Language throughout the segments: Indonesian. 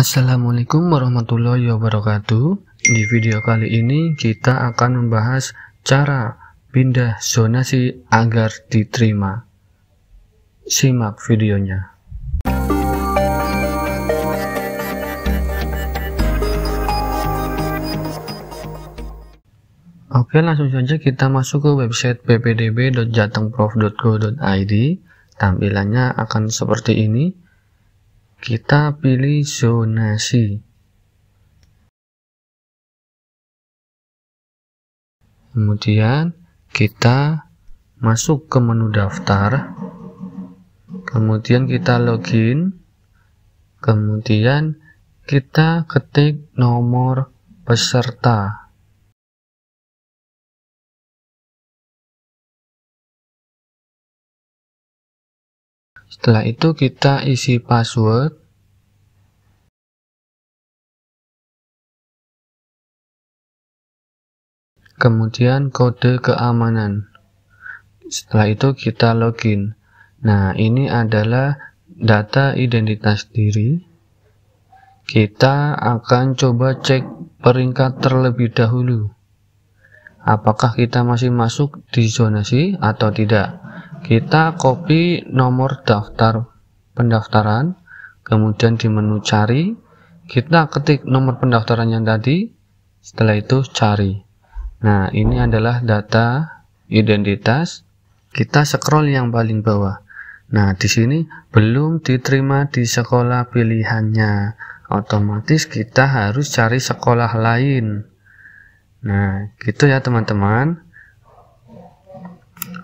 Assalamualaikum warahmatullahi wabarakatuh Di video kali ini kita akan membahas cara pindah zonasi agar diterima Simak videonya Oke langsung saja kita masuk ke website ppdb.jatengprof.go.id Tampilannya akan seperti ini kita pilih zonasi. Kemudian kita masuk ke menu daftar. Kemudian kita login. Kemudian kita ketik nomor peserta. Setelah itu kita isi password. kemudian kode keamanan. Setelah itu kita login. Nah, ini adalah data identitas diri. Kita akan coba cek peringkat terlebih dahulu. Apakah kita masih masuk di zonasi atau tidak? Kita copy nomor daftar pendaftaran, kemudian di menu cari, kita ketik nomor pendaftaran yang tadi, setelah itu cari. Nah, ini adalah data identitas. Kita scroll yang paling bawah. Nah, di sini belum diterima di sekolah pilihannya. Otomatis kita harus cari sekolah lain. Nah, gitu ya teman-teman.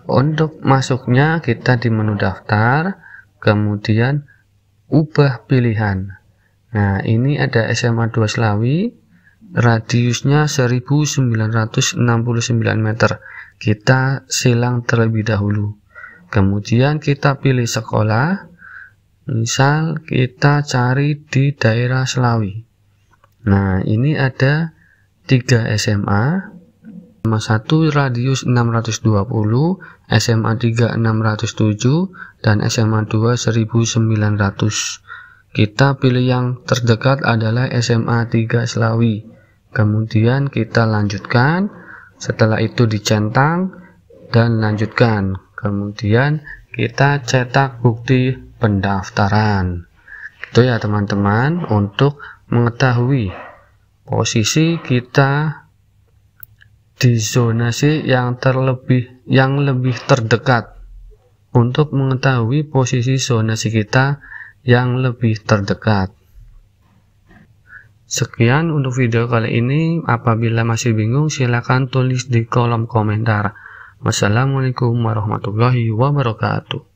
Untuk masuknya kita di menu daftar, kemudian ubah pilihan. Nah, ini ada SMA 2 Selawi, radiusnya 1969 meter. Kita silang terlebih dahulu. Kemudian kita pilih sekolah. Misal kita cari di daerah Selawi. Nah, ini ada 3 SMA. SMA 1 radius 620, SMA 3 607, dan SMA 2 1900. Kita pilih yang terdekat adalah SMA 3 Selawi. Kemudian kita lanjutkan, setelah itu dicentang dan lanjutkan. Kemudian kita cetak bukti pendaftaran. Itu ya teman-teman untuk mengetahui posisi kita di zonasi yang terlebih yang lebih terdekat untuk mengetahui posisi zonasi kita yang lebih terdekat. Sekian untuk video kali ini. Apabila masih bingung, silakan tulis di kolom komentar. Wassalamualaikum warahmatullahi wabarakatuh.